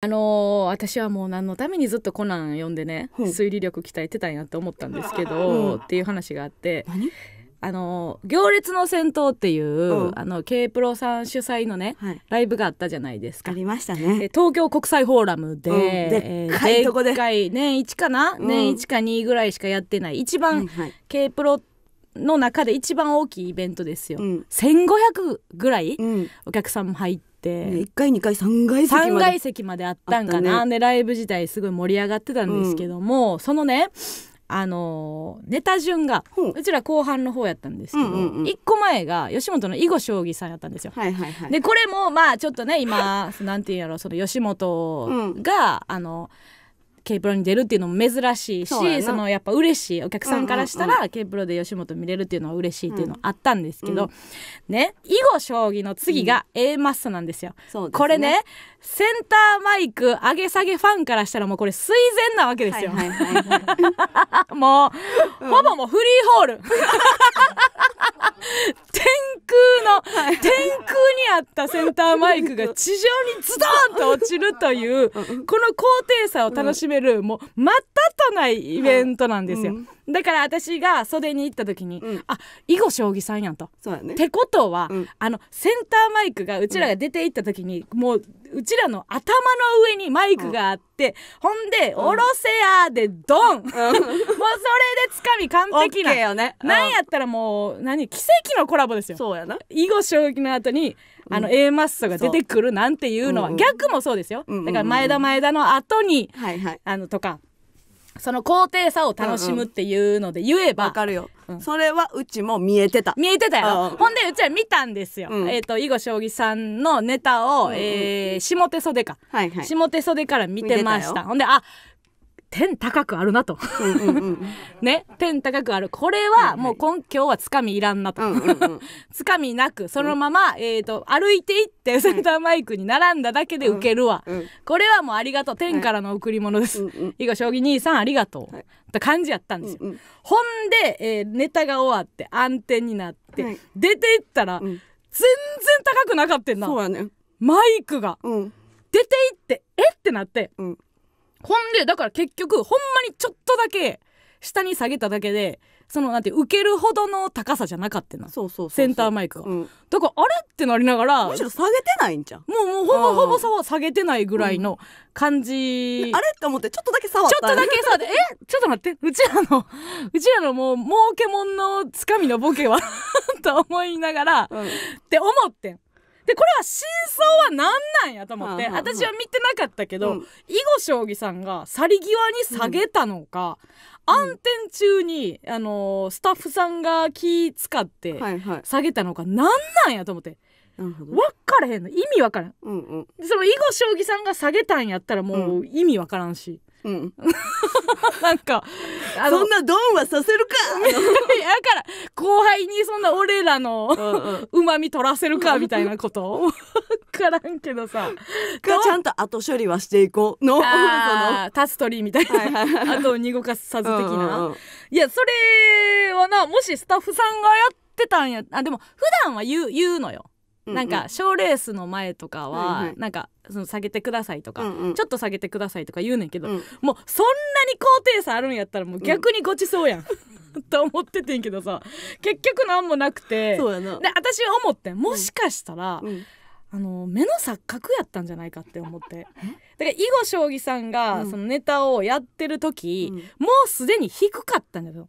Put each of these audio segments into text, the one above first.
あのー、私はもう何のためにずっとコナン読んでね、うん推理力鍛えてたんやって思ったんですけど、うんっていう話があってあのー行列の戦闘っていう、うんあの K プロさん主催のねはい。ライブがあったじゃないですかあ。りましたね。東京国際フォーラムで、うんでっかいとこででっかい年1かな、うん年1か2ぐらいしかやってない一番、いは K プロの中で一番大きいイベントですよ、うん1500ぐらいうん。お客さんも入っ、ね、1階2階3階席まで階席まであったんかな、ね、でライブ自体すごい盛り上がってたんですけども、うん、そのねあのネタ順がうちら後半の方やったんですけど、う1個前が吉本の囲碁将棋さんやったんですよ。でこれもまあちょっとね今 なんていうんやろその吉本が、うん、あの。ケープロに出るっていうのも珍しいしそのやっぱ嬉しいお客さんからしたらケープロで吉本見れるっていうのは嬉しいっていうのはあったんですけど、うん、ね囲碁将棋の次が A マッソなんですよ。うん、これね、センターマイク上げ下げファンからしたらもうこれ垂前なわけですよ。もう、うん、ほぼもうフリーホール。の天空にあったセンターマイクが地上にズドンと落ちるというこの高低差を楽しめるもう全とないイベントなんですよ、うん、だから私が袖に行った時に、うん、あ囲碁将棋さんやんと。ね、ってことは、うん、あのセンターマイクがうちらが出て行った時に、もううちらの頭の上にマイクがあって、ほんで「おろせや」でドン、もうそれでつかみ完璧な、よね、なんやったらもう何奇跡のコラボですよ。そうやな囲碁将棋の後にあの A マッソが出てくるなんていうのは、逆もそうですよ、だから前田前田の後に、あのとかその高低差を楽しむっていうので言えば、わかるよ、うん、それはうちも見えてた見えてたよ。ほんでうちは見たんですよ、うん、えっ、ー、と囲碁将棋さんのネタを、うんうん、えー、下手袖か、はいはい、下手袖から見てましたほんであ天高くあるなとね天高くあるこれはもう今今日はつかみいらんなと つかみなくそのまま、えーと、歩いていってセンターマイクに並んだだけでウケるわ、これはもうありがとう天からの贈り物です、以後将棋兄さんありがとう、はい、って感じやったんですよ、ほんで、えー、ネタが終わって暗転になって、はい、出ていったら、全然高くなかったんな、ね、マイクが、出ていってえってなって、うんほんでだから結局ほんまにちょっとだけ下に下げただけでそのなんて受けるほどの高さじゃなかったなそうそうセンターマイクが、うん、だからあれってなりながらむしろ下げてないんじゃんもうもうほぼほぼさ下げてないぐらいの感じ、うん、あれって思ってちょっとだけ触ったちょっとだけ触ってえちょっと待ってうちらの うちらのもう儲けもんのつかみのボケは と思いながら、うん、って思ってんでこれは真相は何なんやと思って、私は見てなかったけど、うん、囲碁将棋さんが去り際に下げたのか、うん、暗転中に、あのー、スタッフさんが気使って下げたのか、はいはい、何なんやと思って。分からへんの意味分からん、うんうん、その囲碁将棋さんが下げたんやったらもう意味分からんし、うん なんかそんなドンはさせるか だから後輩にそんな俺らのうまみ取らせるかみたいなこと分からんけどさちゃんと後処理はしていこうのタストリーみたいな、後を濁かさず的な、うん、いやそれはなもしスタッフさんがやってたんやあでも普段は言う言うのよなんか賞レースの前とかは、なんかその下げてくださいとか、ちょっと下げてくださいとか言うねんけど、もうそんなに高低差あるんやったらもう逆にごちそうやん。と思っててんけどさ結局何もなくてで私は思ってもしかしたら、あの目の錯覚やったんじゃないかって思ってだから囲碁将棋さんがそのネタをやってる時、もうすでに低かったんだけど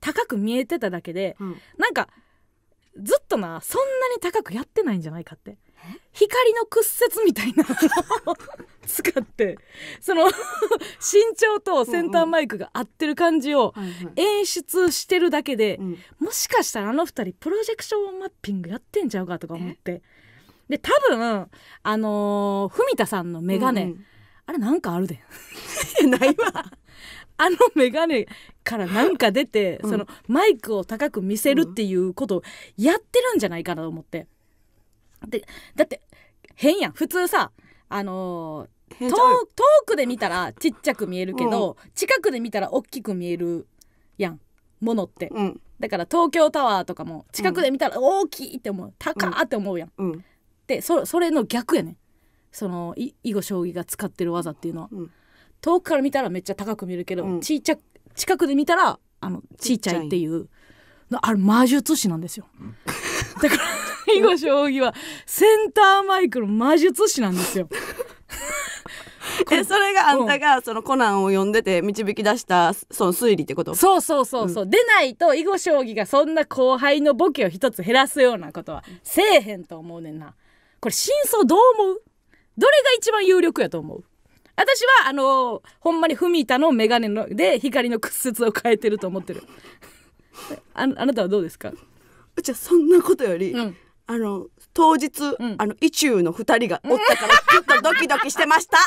高く見えてただけで、なんかずっとなそんなに高くやってないんじゃないかって光の屈折みたいなのを 使ってその身長とセンターマイクが合ってる感じを演出してるだけで、うん、もしかしたらあの2人プロジェクションマッピングやってんちゃうかとか思ってで多分あのー、文田さんの眼鏡、うん、あれなんかあるで ないわあの眼鏡からなんか出て、うん、そのマイクを高く見せるっていうことをやってるんじゃないかなと思って。でだって変やん普通さあのー、遠くで見たらちっちゃく見えるけど、うん、近くで見たら大きく見えるやんものって、うん、だから東京タワーとかも近くで見たら大きいって思う、うん、高って思うやん、うん、でそれの逆やねその囲碁将棋が使ってる技っていうのは、うん、遠くから見たらめっちゃ高く見るけど、うん、ちいちゃ近くで見たらあのちいちゃいっていうあれ魔術師なんですよ、うん、だから囲碁将棋はセンターマイクの魔術師なんですよえそれがあんたがそのコナンを読んでて導き出したその推理ってことそうそうそうそう、うん、でないと囲碁将棋がそんな後輩のボケを一つ減らすようなことはせえへんと思うねんなこれ真相どう思うどれが一番有力やと思う私はあのー、ほんまにフミタの眼鏡ので光の屈折を変えてると思ってるああなたはどうですかじゃそんなことより、うん、あの当日、うん、あの意中の2人がおったからちょっとドキドキしてました